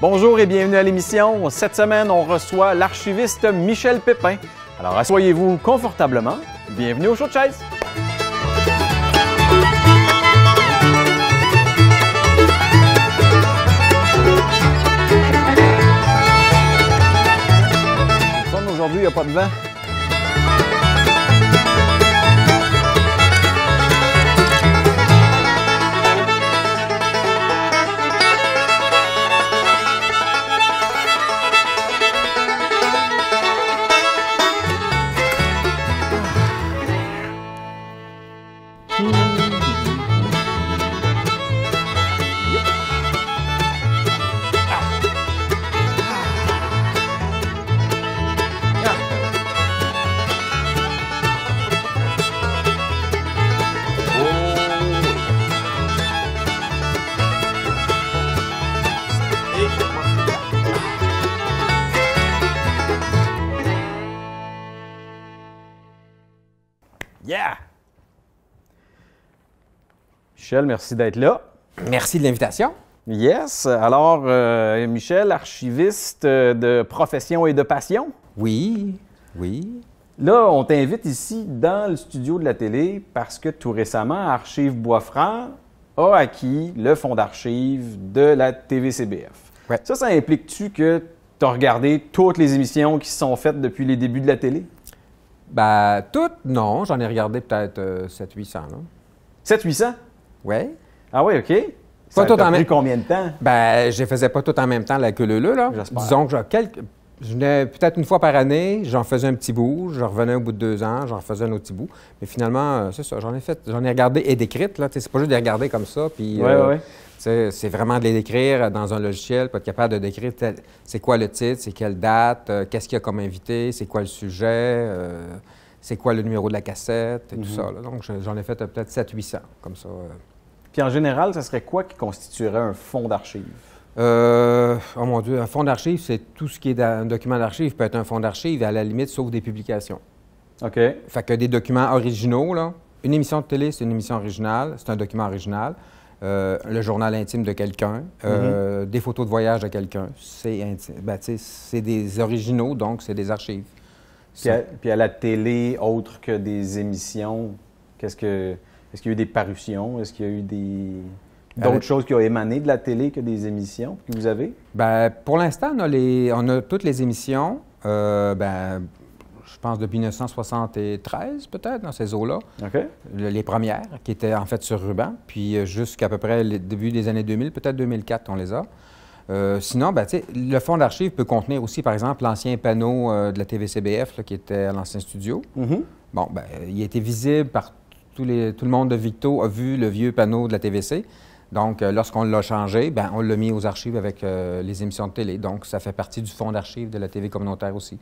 Bonjour et bienvenue à l'émission. Cette semaine, on reçoit l'archiviste Michel Pépin. Alors asseyez-vous confortablement. Bienvenue au show de chaise. aujourd'hui, il n'y a pas de vent. Michel, merci d'être là. Merci de l'invitation. Yes. Alors, euh, Michel, archiviste euh, de profession et de passion. Oui, oui. Là, on t'invite ici dans le studio de la télé parce que tout récemment, Archives Boisfranc a acquis le fonds d'archives de la TVCBF. Ouais. Ça, ça implique-tu que tu as regardé toutes les émissions qui se sont faites depuis les débuts de la télé? Bah, toutes, non. J'en ai regardé peut-être 7 700-800. 7 800 oui. Ah oui, OK. Pas ça tout en même... combien de temps? Ben, je faisais pas tout en même temps la queue là. Disons que quelques... je peut-être une fois par année, j'en faisais un petit bout, je revenais au bout de deux ans, j'en faisais un autre petit bout. Mais finalement, euh, c'est ça, j'en ai fait, j'en ai regardé et décrite, là. C'est pas juste de les regarder comme ça, Oui, oui. Euh, c'est vraiment de les décrire dans un logiciel, pas être capable de décrire c'est quoi le titre, c'est quelle date, euh, qu'est-ce qu'il y a comme invité, c'est quoi le sujet, c'est quoi le numéro de la cassette et tout mm-hmm. ça. Donc, j'en ai fait peut-être 700-800 comme ça. Puis en général, ça serait quoi qui constituerait un fonds d'archives? Euh, oh mon Dieu, un fonds d'archives, c'est tout ce qui est un document d'archives peut être un fonds d'archives, à la limite, sauf des publications. OK. Fait que des documents originaux, là. Une émission de télé, c'est une émission originale, c'est un document original. Euh, le journal intime de quelqu'un, euh, mm-hmm. des photos de voyage de quelqu'un, c'est ben, des originaux, donc c'est des archives. puis à la télé, autre que des émissions, qu'est-ce que est-ce qu'il y a eu des parutions? Est-ce qu'il y a eu des... Euh, d'autres choses qui ont émané de la télé que des émissions que vous avez? Ben, pour l'instant, on, a toutes les émissions. Euh, ben, je pense depuis 1973 peut-être, dans ces eaux-là. Les premières, qui étaient en fait sur ruban. Puis euh, jusqu'à peu près le début des années 2000, peut-être 2004, on les a. sinon, ben, le fonds d'archives peut contenir aussi, par exemple, l'ancien panneau de la TVCBF qui était à l'ancien studio. Mm-hmm. Bon, ben, il était visible par tout le monde de Victo a vu le vieux panneau de la TVC. Donc, euh, lorsqu'on l'a changé, ben, on l'a mis aux archives avec euh, les émissions de télé. Donc, ça fait partie du fonds d'archives de la TV communautaire aussi.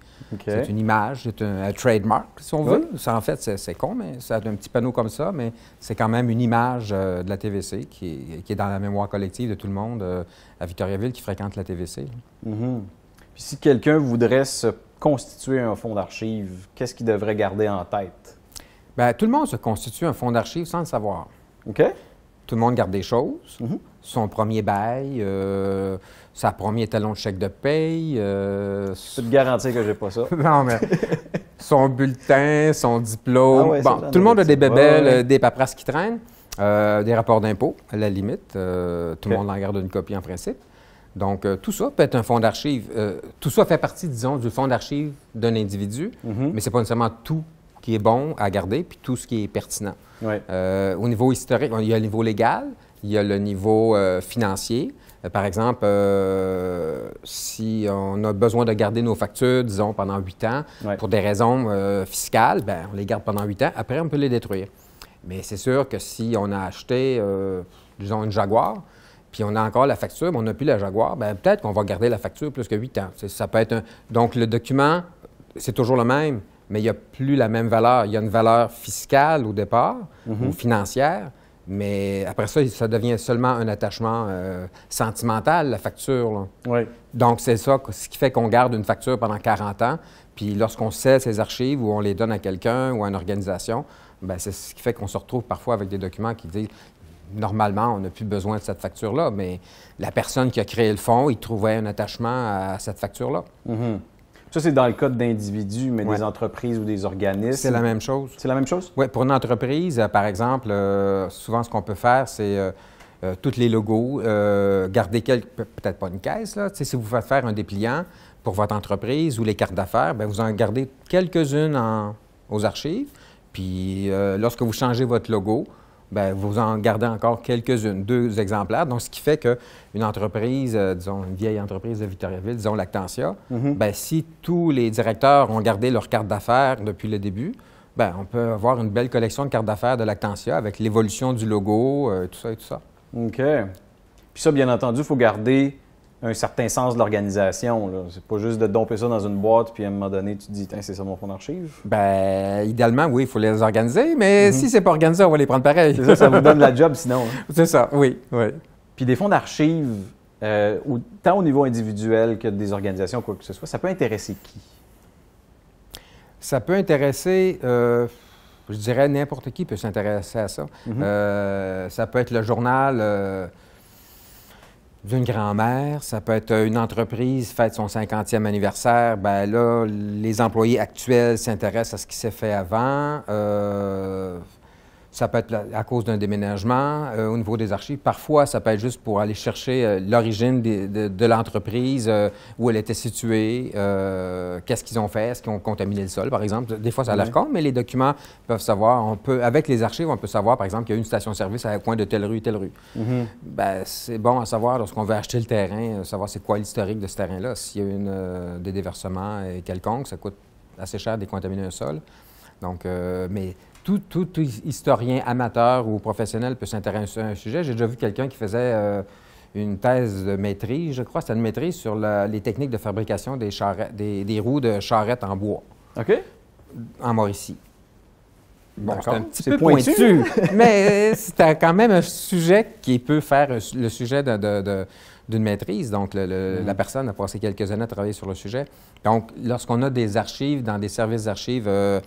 C'est une image, c'est un, trademark, si on veut. en fait, c'est con, mais ça a un petit panneau comme ça, mais c'est quand même une image euh, de la TVC qui est, dans la mémoire collective de tout le monde à Victoriaville qui fréquente la TVC. Mm-hmm. si quelqu'un voudrait se constituer un fonds d'archives, qu'est-ce qu'il devrait garder en tête? Bien, tout le monde se constitue un fonds d'archives sans le savoir. OK. Tout le monde garde des choses. Mhm. Son premier bail, euh, sa premier talon de chèque de paye. Euh, te garantir que j'ai pas ça. non, mais son bulletin, son diplôme. Ah bon, tout le monde a des bébelles, euh, des paperasses qui traînent, euh, des rapports d'impôts, à la limite. tout le monde en garde une copie en principe. Donc, tout ça peut être un fonds d'archives. tout ça fait partie, disons, du fonds d'archives d'un individu, mhm. mais ce n'est pas nécessairement tout qui est bon à garder, puis tout ce qui est pertinent. Euh, au niveau historique, il y a le niveau légal, il y a le niveau euh, financier. Euh, par exemple, si on a besoin de garder nos factures, disons, pendant huit ans, pour des raisons fiscales, ben, on les garde pendant huit ans. Après, on peut les détruire. Mais c'est sûr que si on a acheté, disons, une Jaguar, puis on a encore la facture, mais on n'a plus la Jaguar, ben, peut-être qu'on va garder la facture plus que huit ans. Ça peut être Donc, le document, c'est toujours le même mais il n'y a plus la même valeur. Il y a une valeur fiscale au départ, mhm. ou financière, mais après ça, ça devient seulement un attachement euh, sentimental, la facture. Donc, c'est ça, ce qui fait qu'on garde une facture pendant 40 ans. Puis lorsqu'on sait ces archives ou on les donne à quelqu'un ou à une organisation, ben, c'est ce qui fait qu'on se retrouve parfois avec des documents qui disent normalement, on n'a plus besoin de cette facture-là, mais la personne qui a créé le fonds, il trouvait un attachement à cette facture-là. Mhm. Ça, c'est dans le cas d'individus, mais des entreprises ou des organismes. C'est la même chose. C'est la même chose? Oui, pour une entreprise, euh, par exemple, euh, souvent ce qu'on peut faire, c'est euh, toutes tous les logos, garder quelques, peut-être pas une caisse, là. si vous faites faire un dépliant pour votre entreprise ou les cartes d'affaires, ben, vous en gardez quelques-unes aux archives. Puis lorsque vous changez votre logo, ben, vous en gardez encore quelques-unes, deux exemplaires. Donc, ce qui fait qu'une entreprise, euh, disons, une vieille entreprise de Victoriaville, disons Lactantia, mhm. ben, si tous les directeurs ont gardé leur carte d'affaires depuis le début, ben, on peut avoir une belle collection de cartes d'affaires de Lactantia avec l'évolution du logo, euh, tout ça et tout ça. OK. Puis ça, bien entendu, il faut garder un certain sens de l'organisation. C'est pas juste de domper ça dans une boîte, puis à un moment donné, tu te dis, c'est ça mon fonds d'archives. Ben, idéalement, oui, il faut les organiser, mais mhm. si c'est pas organisé, on va les prendre pareil. C'est ça, ça vous donne la job sinon. Hein. C'est ça, oui, oui. Puis des fonds d'archives, euh, tant au niveau individuel que des organisations, quoi que ce soit, ça peut intéresser qui? Ça peut intéresser. Euh, je dirais n'importe qui peut s'intéresser à ça. Mhm. Euh, ça peut être le journal, d'une grand-mère, ça peut être une entreprise fête son 50e anniversaire, ben là, les employés actuels s'intéressent à ce qui s'est fait avant. Euh, ça peut être à cause d'un déménagement euh, au niveau des archives. Parfois, ça peut être juste pour aller chercher euh, l'origine de, l'entreprise, euh, où elle était située, qu'est-ce qu'ils ont fait, est-ce qu'ils ont contaminé le sol, par exemple. Des fois, ça a l'air con, mais les documents peuvent savoir. On peut, avec les archives, on peut savoir, par exemple, qu'il y a une station-service à un coin de telle rue, telle rue. Mm-hmm. Ben, c'est bon à savoir lorsqu'on veut acheter le terrain, savoir c'est quoi l'historique de ce terrain-là. S'il y a eu des déversements quelconques, ça coûte assez cher de décontaminer un sol. Donc, mais tout, historien amateur ou professionnel peut s'intéresser à un sujet. J'ai déjà vu quelqu'un qui faisait euh, une thèse de maîtrise, je crois, c'est une maîtrise sur les techniques de fabrication des, des, des, roues de charrettes en bois. OK. En Mauricie. Bon, c'est un petit peu pointu, mais c'est quand même un sujet qui peut faire le sujet d'une maîtrise. Donc, mm. la personne a passé quelques années à travailler sur le sujet. Donc, lorsqu'on a des archives dans des services d'archives euh,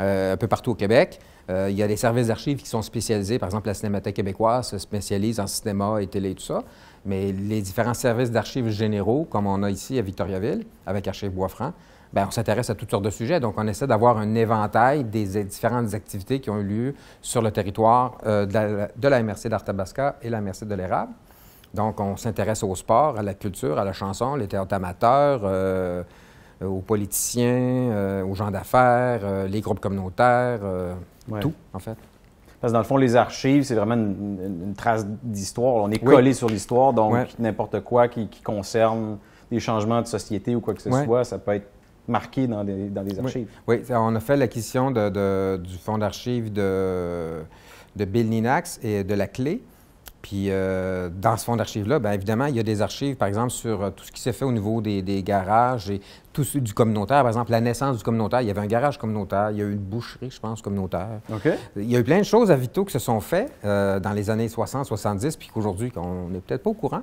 euh, un peu partout au Québec. Euh, il y a des services d'archives qui sont spécialisés. Par exemple, la Cinémathèque québécoise se spécialise en cinéma et télé et tout ça. Mais les différents services d'archives généraux, comme on a ici à Victoriaville, avec Archives Bois-Franc, ben, on s'intéresse à toutes sortes de sujets. Donc, on essaie d'avoir un éventail des différentes activités qui ont eu lieu sur le territoire euh, de, la, MRC d'Arthabasca et la MRC de l'Érable. Donc, on s'intéresse au sport, à la culture, à la chanson, les théâtres amateurs, euh, aux politiciens, euh, aux gens d'affaires, euh, les groupes communautaires, tout, en fait. Parce que dans le fond, les archives, c'est vraiment une, trace d'histoire. On est collé sur l'histoire, donc n'importe quoi qui, concerne des changements de société ou quoi que ce soit, ça peut être marqué dans des, dans archives. Oui. on a fait l'acquisition de, du fonds d'archives de, de Bill Ninax et de la clé. Puis euh, dans ce fonds d'archives-là, bien évidemment, il y a des archives, par exemple, sur euh, tout ce qui s'est fait au niveau des, garages et tout du communautaire. Par exemple, la naissance du communautaire, il y avait un garage communautaire, il y a eu une boucherie, je pense, communautaire. OK. Il y a eu plein de choses à Vito qui se sont faites euh, dans les années 60, 70, puis qu'aujourd'hui, on n'est peut-être pas au courant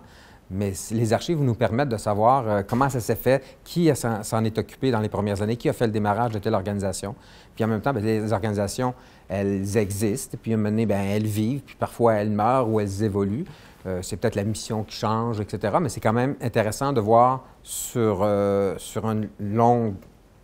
mais les archives nous permettent de savoir euh, comment ça s'est fait, qui s'en est occupé dans les premières années, qui a fait le démarrage de telle organisation. Puis en même temps, ben, les organisations, elles existent, puis à un moment donné, ben, elles vivent, puis parfois elles meurent ou elles évoluent. Euh, c'est peut-être la mission qui change, etc. Mais c'est quand même intéressant de voir sur, euh, sur une longue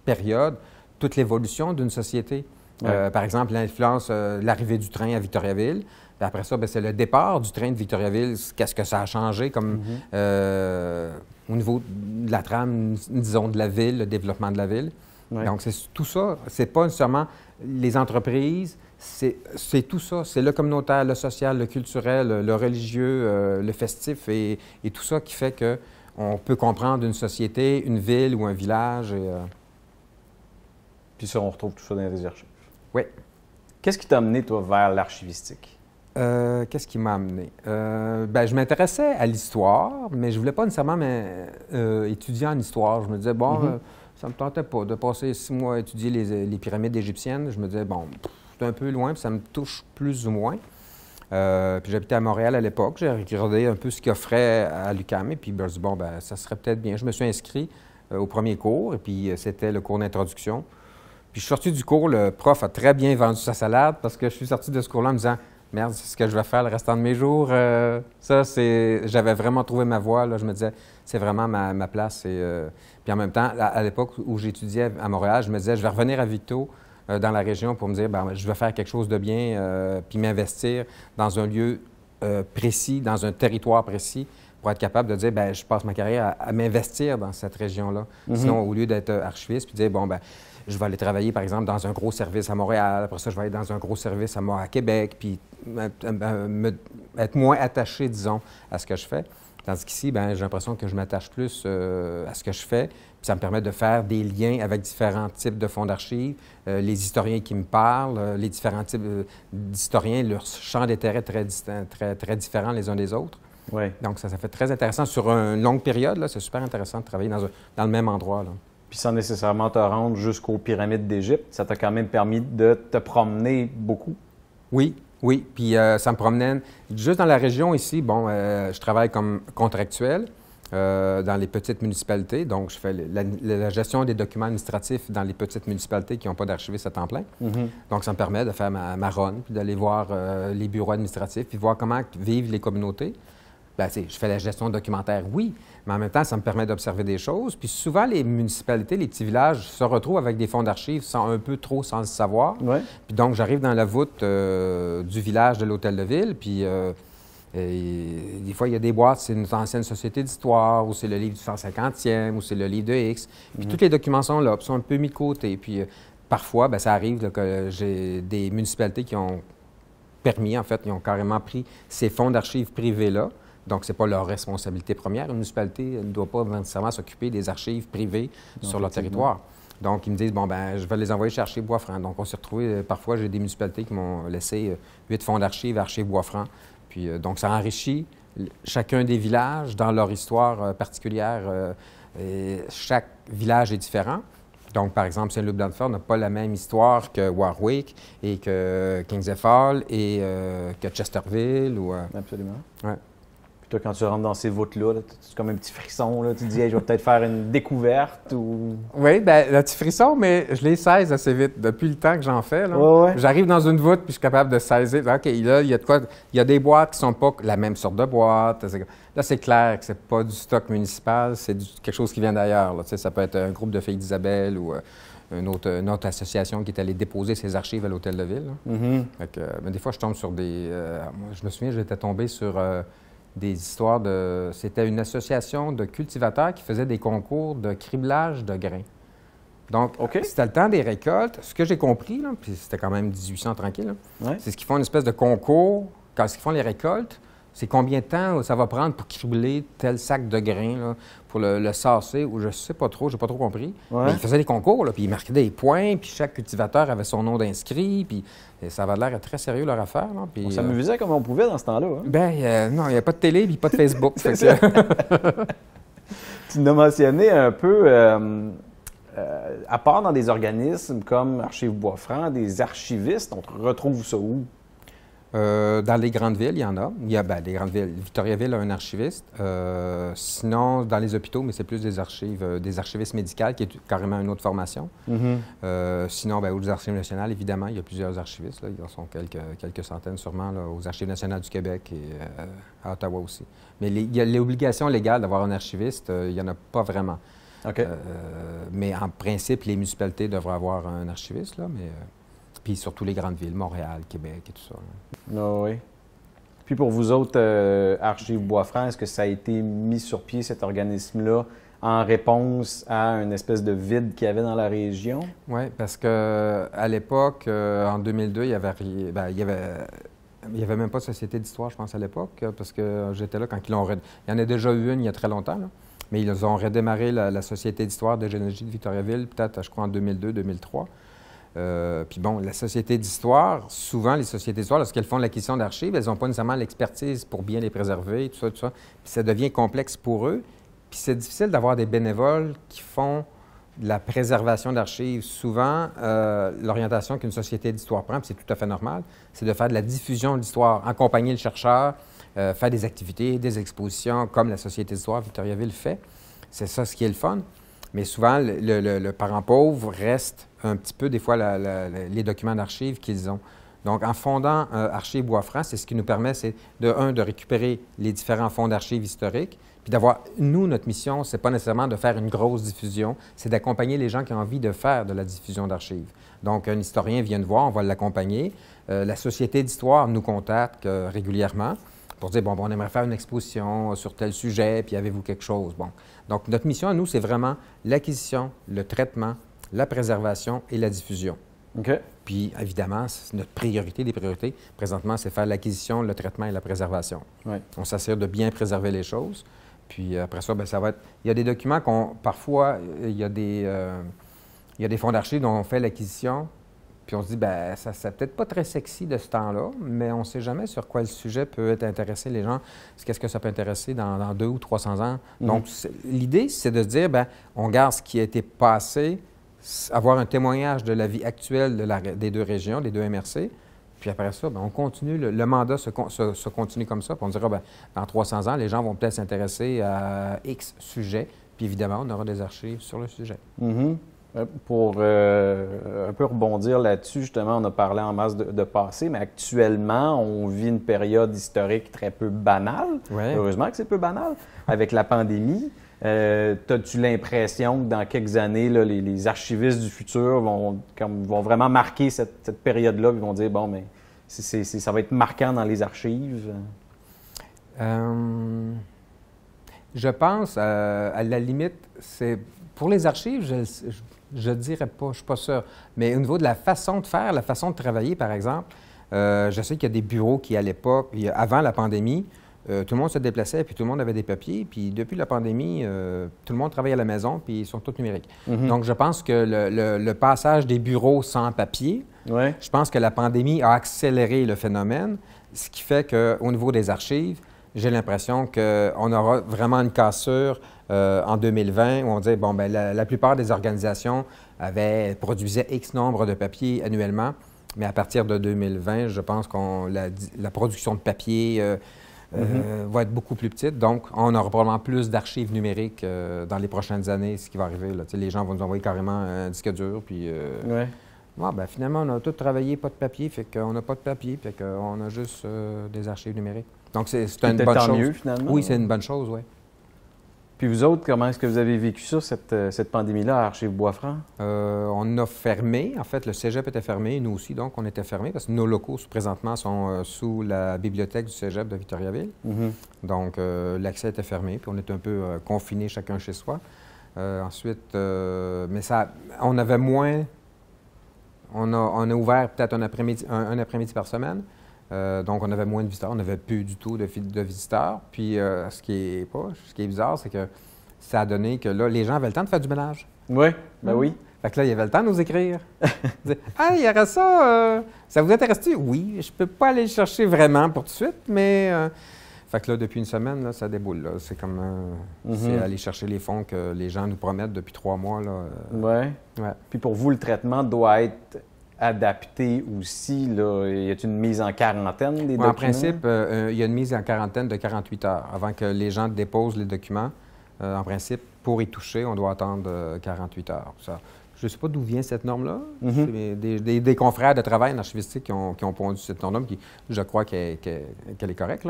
période toute l'évolution d'une société. par exemple, l'influence, l'arrivée du train à Victoriaville après ça, ben, c'est le départ du train de Victoriaville. Qu'est-ce que ça a changé comme mhm. euh, au niveau de la trame, disons, de la ville, le développement de la ville. Donc, c'est tout ça. C'est pas seulement les entreprises, c'est tout ça. C'est le communautaire, le social, le culturel, le religieux, euh, le festif et, tout ça qui fait que on peut comprendre une société, une ville ou un village. Euh, Puis ça, on retrouve tout ça dans les archives. Oui. Qu'est-ce qui t'a amené, toi, vers l'archivistique? Euh, qu'est-ce qui m'a amené? Euh, ben, je m'intéressais à l'histoire, mais je voulais pas nécessairement mais, euh, étudier en histoire. Je me disais, bon, mhm. ça me tentait pas de passer six mois à étudier les, pyramides égyptiennes. Je me disais, bon, c'est un peu loin, puis ça me touche plus ou moins. puis j'habitais à Montréal à l'époque. J'ai regardé un peu ce qu'il offrait à l'UQAM, et puis ben, je me bon, ben, ça serait peut-être bien. Je me suis inscrit au premier cours, et puis c'était le cours d'introduction. Puis je suis sorti du cours, le prof a très bien vendu sa salade parce que je suis sorti de ce cours-là en me disant merde, c'est ce que je vais faire le restant de mes jours. Euh, ça, c'est, j'avais vraiment trouvé ma voie. Je me disais, c'est vraiment ma, place. Et, euh, puis en même temps, à, l'époque où j'étudiais à Montréal, je me disais, je vais revenir à Victo euh, dans la région pour me dire, ben, je vais faire quelque chose de bien, puis m'investir dans un lieu précis, dans un territoire précis pour être capable de dire, ben, je passe ma carrière à, m'investir dans cette région-là. Mm-hmm. Sinon, au lieu d'être archiviste, puis dire, bon, ben, je vais aller travailler, par exemple, dans un gros service à Montréal, après ça, je vais aller dans un gros service à, à Québec, puis être moins attaché, disons, à ce que je fais. Tandis qu'ici, ben, j'ai l'impression que je m'attache plus euh, à ce que je fais. Puis ça me permet de faire des liens avec différents types de fonds d'archives, euh, les historiens qui me parlent, euh, les différents types d'historiens, leur champ d'intérêt très, très, très différents les uns des autres. Donc, ça, ça fait très intéressant sur une longue période. C'est super intéressant de travailler dans, dans le même endroit. Là puis sans nécessairement te rendre jusqu'aux pyramides d'Égypte, ça t'a quand même permis de te promener beaucoup. Oui, oui. Puis euh, ça me promenait juste dans la région ici. Bon, euh, je travaille comme contractuel. Euh, dans les petites municipalités. Donc, je fais la, gestion des documents administratifs dans les petites municipalités qui n'ont pas d'archiviste à temps plein. Mhm. Donc, ça me permet de faire ma, ronde, puis d'aller voir les bureaux administratifs, puis voir comment vivent les communautés. Bien, je fais la gestion documentaire, oui, mais en même temps, ça me permet d'observer des choses. Puis souvent, les municipalités, les petits villages se retrouvent avec des fonds d'archives sans un peu trop sans le savoir. Puis donc, j'arrive dans la voûte euh, du village de l'hôtel de ville, puis... Euh, des fois, il y a des boîtes, c'est une ancienne société d'histoire, ou c'est le livre du 150e, ou c'est le livre de X. Puis mhm. tous les documents sont là, puis sont un peu mis de côté. Puis euh, parfois, ben, ça arrive que j'ai des municipalités qui ont permis, en fait, ils ont carrément pris ces fonds d'archives privés-là donc, ce n'est pas leur responsabilité première. Une municipalité ne doit pas nécessairement s'occuper des archives privées sur leur territoire. Donc, ils me disent, bon, ben, je vais les envoyer chercher Bois-Franc. Donc, on s'est retrouvés, euh, parfois, j'ai des municipalités qui m'ont laissé euh, huit fonds d'archives Archives Bois-Franc. Puis, euh, donc, ça enrichit chacun des villages dans leur histoire particulière. chaque village est différent. Donc, par exemple, saint loup blanc n'a pas la même histoire que Warwick et que Kings et que Chesterville. Ou, Absolument. Ouais toi, quand tu rentres dans ces voûtes-là, c'est comme un petit frisson. Là, tu te dis, je vais peut-être faire une découverte ou. Oui, ben, le petit frisson, mais je les saisis assez vite. Depuis le temps que j'en fais, j'arrive dans une voûte puis je suis capable de saisir. Ben, OK, là, il y a quoi. Il y a des boîtes qui sont pas la même sorte de boîte. Là, c'est clair que c'est pas du stock municipal, c'est quelque chose qui vient d'ailleurs. Ça peut être un groupe de filles d'Isabelle ou. Euh, une autre, association qui est allée déposer ses archives à l'hôtel de ville. mais mm-hmm. euh, ben, des fois, je tombe sur des. Euh, je me souviens, j'étais tombé sur des histoires de. C'était une association de cultivateurs qui faisait des concours de criblage de grains. Donc, c'était le temps des récoltes. Ce que j'ai compris, puis c'était quand même 1800 tranquille, c'est ce qu'ils font une espèce de concours, quand ils font les récoltes, c'est combien de temps ça va prendre pour cribler tel sac de grains, pour le, sasser, ou je sais pas trop, j'ai pas trop compris. ils faisaient des concours, là, puis ils marquaient des points, puis chaque cultivateur avait son nom d'inscrit, puis ça avait l'air très sérieux leur affaire. Ça puis, on euh, comme on pouvait dans ce temps-là. Hein. Ben euh, non, il n'y a pas de télé, puis pas de Facebook. tu nous as mentionné un peu. Euh, à part dans des organismes comme Archives Bois-Franc, des archivistes, on retrouve ça où? Euh, dans les grandes villes, il y en a. Il y a ben, grandes villes. Victoriaville a un archiviste. Euh, sinon, dans les hôpitaux, mais c'est plus des archives, euh, des archivistes médicaux, qui est carrément une autre formation. Mm-hmm. sinon, ben, aux archives nationales, évidemment, il y a plusieurs archivistes. Là. Il y en sont quelques, quelques centaines sûrement aux archives nationales du Québec et à Ottawa aussi. Mais les, il y a l'obligation légale d'avoir un archiviste, il n'y en a pas vraiment. mais en principe, les municipalités devraient avoir un archiviste, là, mais... Puis surtout les grandes villes, Montréal, Québec et tout ça. Ah oui. Puis pour vous autres, euh, Archives Bois-Franc, est-ce que ça a été mis sur pied, cet organisme-là, en réponse à une espèce de vide qu'il y avait dans la région? Oui, parce que euh, à l'époque, euh, en 2002, il y avait, n'y ben, avait même pas de société d'histoire, je pense, à l'époque, parce que j'étais là quand ils l'ont... Il y en a déjà eu une il y a très longtemps, mais ils ont redémarré la, la société d'histoire de généalogie de Victoriaville, peut-être, je crois, en 2002-2003. Euh, puis bon, la société d'histoire, souvent, les sociétés d'histoire, lorsqu'elles font l'acquisition d'archives, elles n'ont pas nécessairement l'expertise pour bien les préserver, tout ça, tout ça. Puis ça devient complexe pour eux. Puis c'est difficile d'avoir des bénévoles qui font de la préservation d'archives. Souvent, euh, l'orientation qu'une société d'histoire prend, puis c'est tout à fait normal, c'est de faire de la diffusion de l'histoire, accompagner le chercheur, euh, faire des activités, des expositions, comme la société d'histoire Victoriaville fait. C'est ça ce qui est le fun. Mais souvent, le, parent pauvre reste un petit peu, des fois, les documents d'archives qu'ils ont. Donc, en fondant un euh, Archives bois France, c'est ce qui nous permet, c'est de un, de récupérer les différents fonds d'archives historiques, puis d'avoir, nous, notre mission, c'est pas nécessairement de faire une grosse diffusion, c'est d'accompagner les gens qui ont envie de faire de la diffusion d'archives. Donc, un historien vient de voir, on va l'accompagner. Euh, la Société d'histoire nous contacte euh, régulièrement pour dire, bon, ben, on aimerait faire une exposition sur tel sujet, puis avez-vous quelque chose? Bon. Donc, notre mission à nous, c'est vraiment l'acquisition, le traitement, la préservation et la diffusion. ok Puis, évidemment, notre priorité des priorités, présentement, c'est faire l'acquisition, le traitement et la préservation. On s'assure de bien préserver les choses. Puis euh, après ça, bien, ça va être. Il y a des documents qu'on. Parfois, il y a des, euh, il y a des fonds d'archives dont on fait l'acquisition, puis on se dit, ben, ça c'est peut-être pas très sexy de ce temps-là, mais on ne sait jamais sur quoi le sujet peut être intéressé les gens. Qu'est-ce que ça peut intéresser dans, deux ou trois cents ans? Mm-hmm. Donc, l'idée, c'est de se dire, ben, on garde ce qui a été passé, avoir un témoignage de la vie actuelle des deux régions, des deux MRC. Puis après ça, ben on continue, le, mandat se, continue comme ça. Puis on dira, bien, dans 300 ans, les gens vont peut-être s'intéresser à X sujet. Puis évidemment, on aura des archives sur le sujet. Mm-hmm. Euh, pour euh, un peu rebondir là-dessus, justement, on a parlé en masse de, passé, mais actuellement, on vit une période historique très peu banale. Heureusement que c'est peu banal, avec la pandémie. Euh, as tu l'impression que dans quelques années, les, archivistes du futur vont, vont vraiment marquer cette, période-là Ils vont dire, bon, mais ça va être marquant dans les archives? Euh, je pense, à la limite, c'est pour les archives, je je ne dirais pas, je ne suis pas sûr. Mais au niveau de la façon de faire, la façon de travailler, par exemple, euh, je sais qu'il y a des bureaux qui, à l'époque, avant la pandémie, euh, tout le monde se déplaçait, puis tout le monde avait des papiers. Puis depuis la pandémie, euh, tout le monde travaille à la maison, puis ils sont tous numériques. Mhm. Donc, je pense que le, passage des bureaux sans papier, je pense que la pandémie a accéléré le phénomène, ce qui fait qu'au niveau des archives, j'ai l'impression qu'on aura vraiment une cassure euh, en 2020 on disait bon, ben, la, plupart des organisations avaient, produisaient X nombre de papiers annuellement, mais à partir de 2020, je pense que la, production de papier euh, euh, mm-hmm. va être beaucoup plus petite. Donc, on aura probablement plus d'archives numériques dans les prochaines années, ce qui va arriver. Les gens vont nous envoyer carrément un disque dur, puis... Ah, ben, finalement, on a tout travaillé, pas de papier, fait qu'on n'a pas de papier, fait qu'on a juste des archives numériques. Donc, c'est une bonne chose. Mieux, finalement. Oui, c'est une bonne chose, oui. Puis vous autres, comment est-ce que vous avez vécu ça, cette, euh, pandémie-là à Archives-Bois-Franc? Euh, on a fermé. En fait, le cégep était fermé, nous aussi, donc on était fermé parce que nos locaux, présentement, sont euh, sous la bibliothèque du cégep de Victoriaville. Mhm. Donc, l'accès était fermé, puis on était un peu confinés chacun chez soi. ensuite, mais ça, on avait moins. On a, ouvert peut-être un après-midi par semaine. Euh, donc, on avait moins de visiteurs, on n'avait plus du tout de, de visiteurs. Puis, euh, ce, qui est pas, ce qui est bizarre, c'est que ça a donné que là, les gens avaient le temps de faire du ménage. Oui, ben hmm. oui. Fait que là, il avait le temps de nous écrire. ah, il y aurait ça. Euh, ça vous intéresse-tu? Oui, je peux pas aller le chercher vraiment pour tout de suite, mais. Fait que là, depuis une semaine, ça déboule. C'est comme mhm. aller chercher les fonds que les gens nous promettent depuis trois mois. Là. Puis pour vous, le traitement doit être adapté aussi? Là? Y a une mise en quarantaine des documents? En principe, il euh, euh, y a une mise en quarantaine de 48 heures avant que les gens déposent les documents. Euh, en principe, pour y toucher, on doit attendre 48 heures. je ne sais pas d'où vient cette norme-là. Mhm. des, confrères de travail en archivistique qui ont, pondu cette norme, qui, je crois qu'elle est correcte.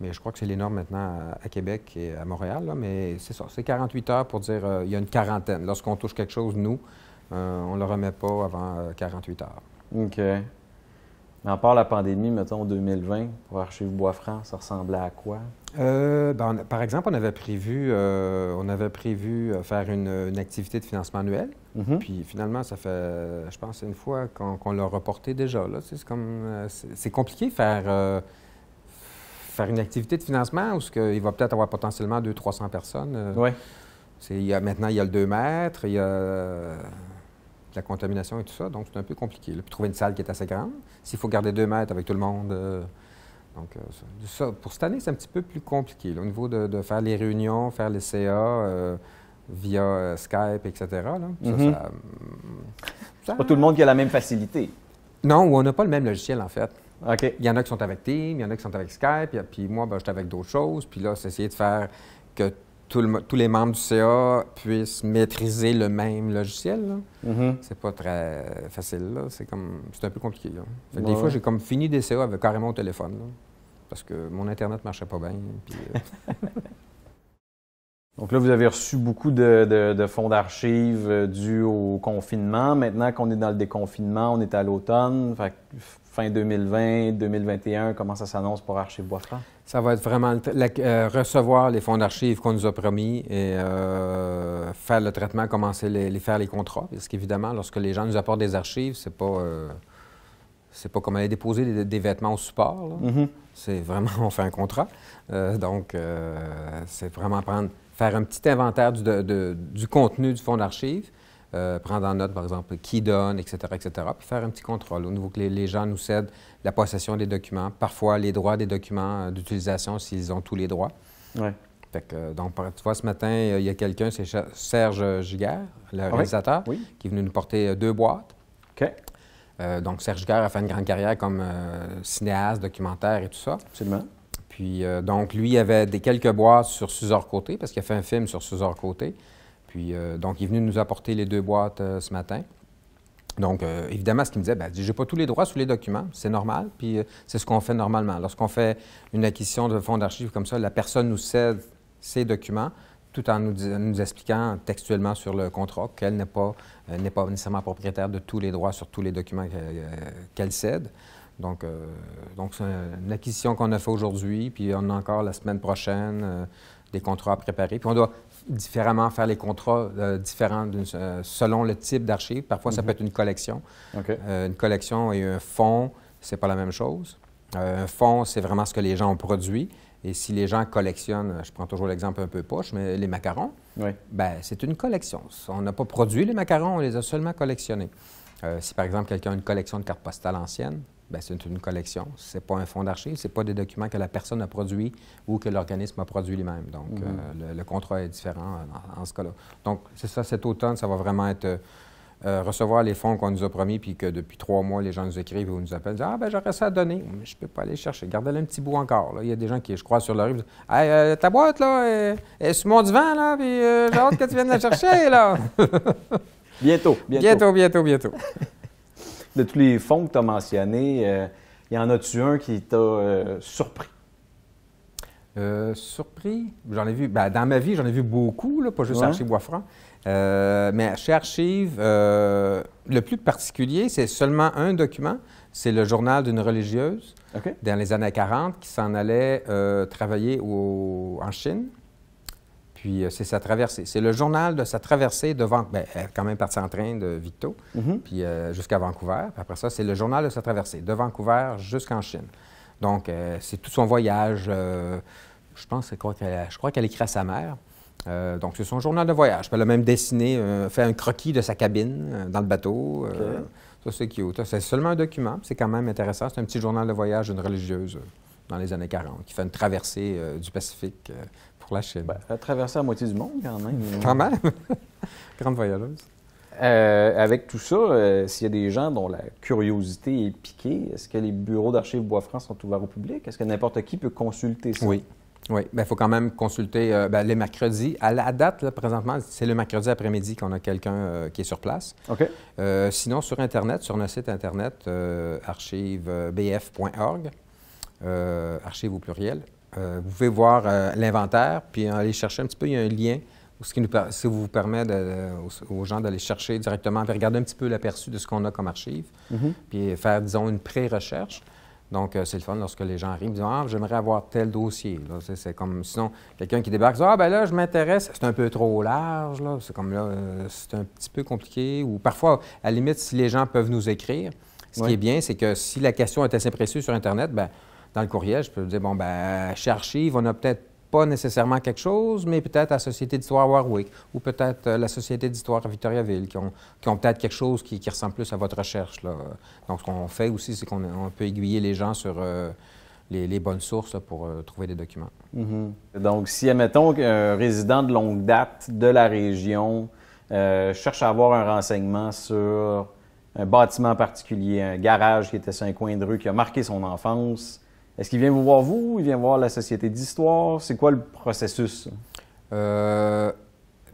Mais je crois que c'est les normes maintenant à Québec et à Montréal. Mais c'est ça, c'est 48 heures pour dire il y a une quarantaine. Lorsqu'on touche quelque chose, nous, euh, on ne le remet pas avant 48 euh, heures. OK. Mais en part la pandémie, mettons 2020, pour Archive Bois-Franc, ça ressemblait à quoi? Euh, ben, par exemple, on avait prévu, on avait prévu faire une, activité de financement annuel. Mhm. Puis finalement, ça fait, je pense, une fois qu'on l'a reporté déjà. C'est compliqué de faire faire une activité de financement où ce que, il va peut-être avoir potentiellement 200-300 personnes. Ouais. Maintenant, il y a le 2 mètres, il y a la contamination et tout ça. Donc, c'est un peu compliqué. Puis, trouver une salle qui est assez grande. S'il faut garder deux mètres avec tout le monde. Euh, donc, euh, ça, pour cette année, c'est un petit peu plus compliqué. au niveau de, faire les réunions, faire les CA euh, via Skype, etc. Là. Mm-hmm. Mm, pas tout le monde qui a la même facilité. Non, on n'a pas le même logiciel, en fait. Il y en a qui sont avec Team, il y en a qui sont avec Skype, puis moi, ben, j'étais avec d'autres choses. Puis là, c'est essayer de faire que tous les membres du CA puissent maîtriser le même logiciel. Mm-hmm. C'est pas très facile. C'est c'est un peu compliqué. Des fois, j'ai comme fini des CA avec carrément au téléphone parce que mon internet marchait pas bien. Euh. Donc là, vous avez reçu beaucoup de fonds d'archives euh, dus au confinement. Maintenant qu'on est dans le déconfinement, on est à l'automne. 2020, 2021, comment ça s'annonce pour Archives Boisfranc? Ça va être vraiment euh, recevoir les fonds d'archives qu'on nous a promis et euh, faire le traitement, commencer les, faire les contrats. Parce qu'évidemment, lorsque les gens nous apportent des archives, c'est pas euh, c'est pas comme aller déposer des, vêtements au support. Mm-hmm. C'est vraiment on fait un contrat. donc c'est vraiment prendre, faire un petit inventaire du contenu du fonds d'archives euh, prendre en note, par exemple, qui donne, etc., etc., puis faire un petit contrôle au niveau que les, gens nous cèdent la possession des documents, parfois les droits des documents euh, d'utilisation s'ils ont tous les droits. Ouais. Fait que, euh, donc, tu vois, ce matin, il y a quelqu'un, c'est Serge Giguère, le ah réalisateur, qui est venu nous porter deux boîtes. OK. donc, Serge Giguère a fait une grande carrière comme cinéaste, documentaire et tout ça. Absolument. Puis, donc, lui, il avait des, quelques boîtes sur Suzor Côté, parce qu'il a fait un film sur Suzor Côté. Puis, euh, donc, il est venu nous apporter les deux boîtes euh, ce matin. Donc, euh, évidemment, ce qu'il me disait, je ben, j'ai pas tous les droits sur les documents, c'est normal, puis c'est ce qu'on fait normalement. Lorsqu'on fait une acquisition de fonds d'archives comme ça, la personne nous cède ses documents tout en nous, expliquant textuellement sur le contrat qu'elle n'est pas, pas nécessairement propriétaire de tous les droits sur tous les documents qu'elle cède. Donc, donc c'est une acquisition qu'on a faite aujourd'hui, puis on a encore la semaine prochaine des contrats à préparer. Puis on doit différemment, faire les contrats euh, différents selon le type d'archive. Parfois, ça peut mhm. être une collection. Euh, une collection et un fonds, c'est pas la même chose. Euh, un fonds, c'est vraiment ce que les gens ont produit. Et si les gens collectionnent, je prends toujours l'exemple un peu poche, mais les macarons, ben, c'est une collection. On n'a pas produit les macarons, on les a seulement collectionnés. si par exemple quelqu'un a une collection de cartes postales anciennes, ben, c'est une collection. Ce n'est pas un fonds d'archives, c'est pas des documents que la personne a produits ou que l'organisme a produit lui-même. Donc, mhm. euh, le, contrat est différent en, ce cas-là. Donc, c'est ça, cet automne, ça va vraiment être euh, euh, recevoir les fonds qu'on nous a promis, puis que depuis trois mois, les gens nous écrivent ou nous appellent, disent, ah, ben j'aurais ça à donner, mais je peux pas aller chercher. Gardez-le un petit bout encore. Il y a des gens qui, je crois, sur la rue, disent, hey, ta boîte, là, est, ce sur mon divan, là, puis j'ai hâte que tu viennes la chercher, là. bientôt, bientôt. Bientôt, bientôt, bientôt. de tous les fonds que tu as mentionnés, euh, y en a-tu un qui t'a euh, surpris? Euh, surpris? J'en ai vu. Ben, dans ma vie, j'en ai vu beaucoup, là, pas juste chez Archives Bois-Franc. mais chez Archives, le plus particulier, c'est seulement un document. C'est le journal d'une religieuse dans les années 40 qui s'en allait travailler en Chine. Puis euh, c'est sa traversée. C'est le journal de sa traversée de Vancouver. Ben, elle est quand même partie en train de Victo, mhm. puis euh, jusqu'à Vancouver. après ça, c'est le journal de sa traversée de Vancouver jusqu'en Chine. Donc euh, c'est tout son voyage. je pense qu'elle je crois qu'elle écrit à sa mère. donc c'est son journal de voyage. Elle a même dessiné, fait un croquis de sa cabine dans le bateau. ça c'est cute. C'est seulement un document. C'est quand même intéressant. C'est un petit journal de voyage d'une religieuse dans les années 40 qui fait une traversée du Pacifique la Chine. Ben, la moitié du monde quand même. Quand même. Grande voyageuse. Euh, avec tout ça, euh, s'il y a des gens dont la curiosité est piquée, est-ce que les bureaux d'archives Bois-France sont ouverts au public? Est-ce que n'importe qui peut consulter ça? Oui. Oui, il ben, faut quand même consulter le euh, ben, les mercredis. À la date, présentement, c'est le mercredi après-midi qu'on a quelqu'un qui est sur place. OK. sinon, sur Internet, sur notre site Internet, archivebf.org, archive au pluriel, euh, vous pouvez voir euh, l'inventaire, puis aller chercher un petit peu. Il y a un lien, ce qui nous, vous permet aux, gens d'aller chercher directement, puis regarder un petit peu l'aperçu de ce qu'on a comme archive, mhm. puis faire, disons, une pré-recherche. Donc, euh, c'est le fun lorsque les gens arrivent, disent Ah, j'aimerais avoir tel dossier. C'est comme sinon, quelqu'un qui débarque, dit, Ah, ben là, je m'intéresse, c'est un peu trop large. C'est comme là, c'est un petit peu compliqué. Ou parfois, à la limite, si les gens peuvent nous écrire, ce qui est bien, c'est que si la question est assez précieuse sur Internet, ben, dans le courrier, je peux dire, bon, ben, chercher. Archive, on n'a peut-être pas nécessairement quelque chose, mais peut-être la Société d'histoire Warwick ou peut-être euh, la Société d'histoire Victoriaville qui ont, qui peut-être quelque chose qui, ressemble plus à votre recherche. Donc, ce qu'on fait aussi, c'est qu'on peut aiguiller les gens sur euh, les, bonnes sources pour euh, trouver des documents. Mm-hmm. Donc, si, admettons qu'un résident de longue date de la région cherche à avoir un renseignement sur un bâtiment particulier, un garage qui était sur un coin de rue qui a marqué son enfance, est-ce qu'il vient vous voir vous? Il vient voir la Société d'histoire? C'est quoi le processus? Euh,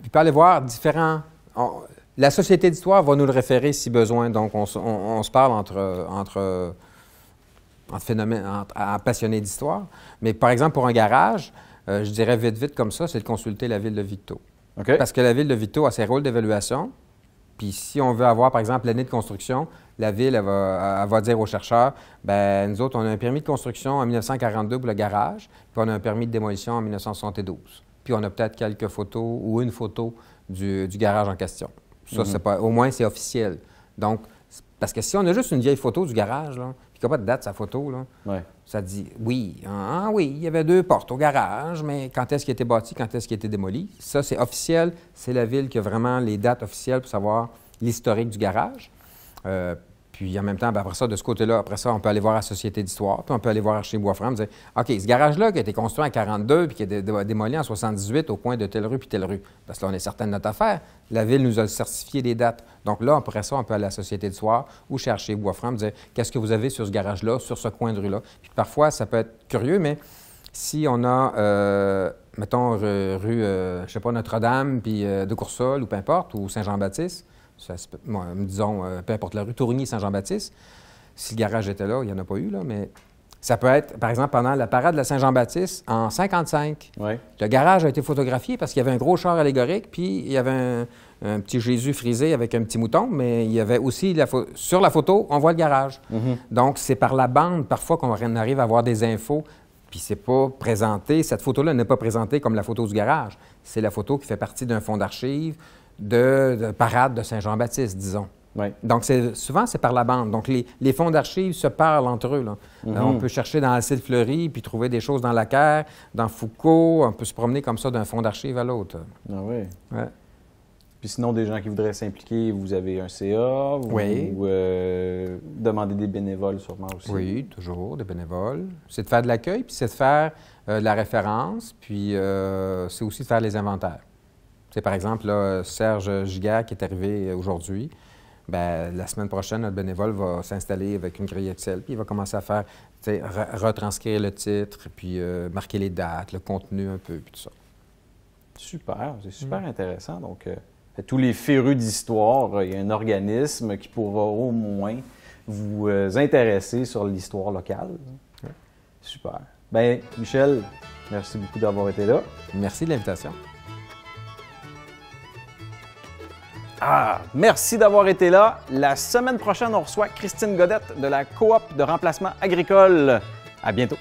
il peut aller voir différents. la Société d'histoire va nous le référer si besoin. Donc, on, se parle entre, entre, entre, phénomènes, entre, passionnés d'histoire. Mais par exemple, pour un garage, euh, je dirais vite, vite comme ça, c'est de consulter la ville de Vito. Parce que la ville de Vito a ses rôles d'évaluation. Puis si on veut avoir, par exemple, l'année de construction, la ville, elle va, dire aux chercheurs, ben nous autres, on a un permis de construction en 1942 pour le garage, puis on a un permis de démolition en 1972. Puis on a peut-être quelques photos ou une photo du, garage en question. Ça, mhm. c'est pas, au moins, c'est officiel. Donc, parce que si on a juste une vieille photo du garage, là, il a pas de date sa photo, là, ça dit oui, hein, oui, il y avait deux portes au garage, mais quand est-ce qu'il été bâti, quand est-ce qu'il été démoli? Ça, c'est officiel. C'est la ville qui a vraiment les dates officielles pour savoir l'historique du garage. Euh, puis en même temps, ben, après ça, de ce côté-là, après ça, on peut aller voir la Société d'Histoire, puis on peut aller voir chez et dire OK, ce garage-là qui a été construit en 42 puis qui a été démoli en 78 au coin de telle rue puis telle rue. Parce que là, on est certain de notre affaire. La Ville nous a certifié des dates. Donc là, après ça, on peut aller à la Société d'Histoire ou chercher Boisfranc, dire Qu'est-ce que vous avez sur ce garage-là, sur ce coin de rue-là Puis parfois, ça peut être curieux, mais si on a. Euh, mettons, rue, je euh, ne je sais pas, Notre-Dame, puis euh, de Coursol, ou peu importe, ou Saint-Jean-Baptiste, disons, euh, peu importe la rue Tourigny, Saint-Jean-Baptiste, si le garage était là, il n'y en a pas eu, là, mais ça peut être, par exemple, pendant la parade de la Saint-Jean-Baptiste en 1955, Le garage a été photographié parce qu'il y avait un gros char allégorique, puis il y avait un, petit Jésus frisé avec un petit mouton, mais il y avait aussi, sur la photo, on voit le garage. Mm-hmm. Donc, c'est par la bande, parfois, qu'on arrive à avoir des infos, puis c'est pas présenté, cette photo-là n'est pas présentée comme la photo du garage. C'est la photo qui fait partie d'un fonds d'archives, de, parade de Saint-Jean-Baptiste, disons. Donc, souvent, c'est par la bande. Donc, les, fonds d'archives se parlent entre eux. Euh, mhm. on peut chercher dans la de Fleury, puis trouver des choses dans la Caire, dans Foucault. On peut se promener comme ça d'un fonds d'archives à l'autre. Ah oui. Ouais. Puis sinon, des gens qui voudraient s'impliquer, vous avez un CA, vous, oui. Euh, demandez des bénévoles sûrement aussi. Oui, toujours des bénévoles. C'est de faire de l'accueil, puis c'est de faire euh, de la référence, puis c'est aussi de faire les inventaires par exemple, Serge Giga qui est arrivé aujourd'hui, ben, la semaine prochaine, notre bénévole va s'installer avec une grille Excel, puis il va commencer à faire, retranscrire le titre, puis euh, marquer les dates, le contenu un peu, puis tout ça. Super, c'est mm. super intéressant. Donc, euh, tous les férus d'histoire, euh, il y a un organisme qui pourra au moins vous intéresser sur l'histoire locale. Mm. Super. Ben, Michel, merci beaucoup d'avoir été là. Merci de l'invitation. Ah, merci d'avoir été là. La semaine prochaine, on reçoit Christine Godette de la coop de remplacement agricole. À bientôt.